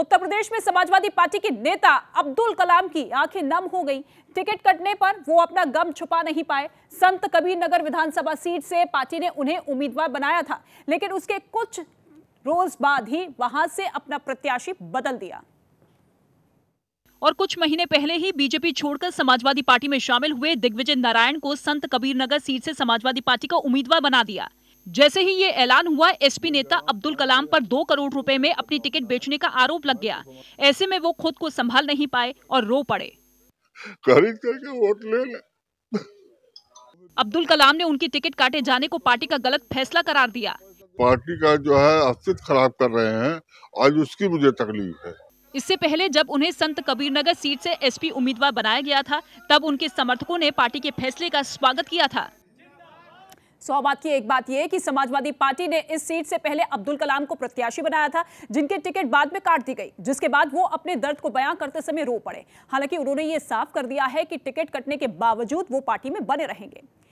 उत्तर प्रदेश में समाजवादी पार्टी के नेता अब्दुल कलाम की आंखें नम हो गई टिकट कटने पर वो अपना गम छुपा नहीं पाए संत कबीर नगर विधानसभा सीट से पार्टी ने उन्हें उम्मीदवार बनाया था लेकिन उसके कुछ रोज बाद ही वहां से अपना प्रत्याशी बदल दिया और कुछ महीने पहले ही बीजेपी छोड़कर समाजवादी पार्टी में शामिल हुए दिग्विजय नारायण को संत कबीर नगर सीट से समाजवादी पार्टी का उम्मीदवार बना दिया जैसे ही ये ऐलान हुआ एसपी नेता अब्दुल कलाम पर दो करोड़ रुपए में अपनी टिकट बेचने का आरोप लग गया ऐसे में वो खुद को संभाल नहीं पाए और रो पड़े खरीद करके वोट ले ले अब्दुल कलाम ने उनकी टिकट काटे जाने को पार्टी का गलत फैसला करार दिया पार्टी का जो है अस्तित्व खराब कर रहे हैं आज उसकी मुझे तकलीफ है इससे पहले जब उन्हें संत कबीरनगर सीट से एसपी उम्मीदवार बनाया गया था तब उनके समर्थकों ने पार्टी के फैसले का स्वागत किया था सौबात की एक बात यह कि समाजवादी पार्टी ने इस सीट से पहले अब्दुल कलाम को प्रत्याशी बनाया था जिनके टिकट बाद में काट दी गई जिसके बाद वो अपने दर्द को बयां करते समय रो पड़े हालांकि उन्होंने ये साफ कर दिया है कि टिकट कटने के बावजूद वो पार्टी में बने रहेंगे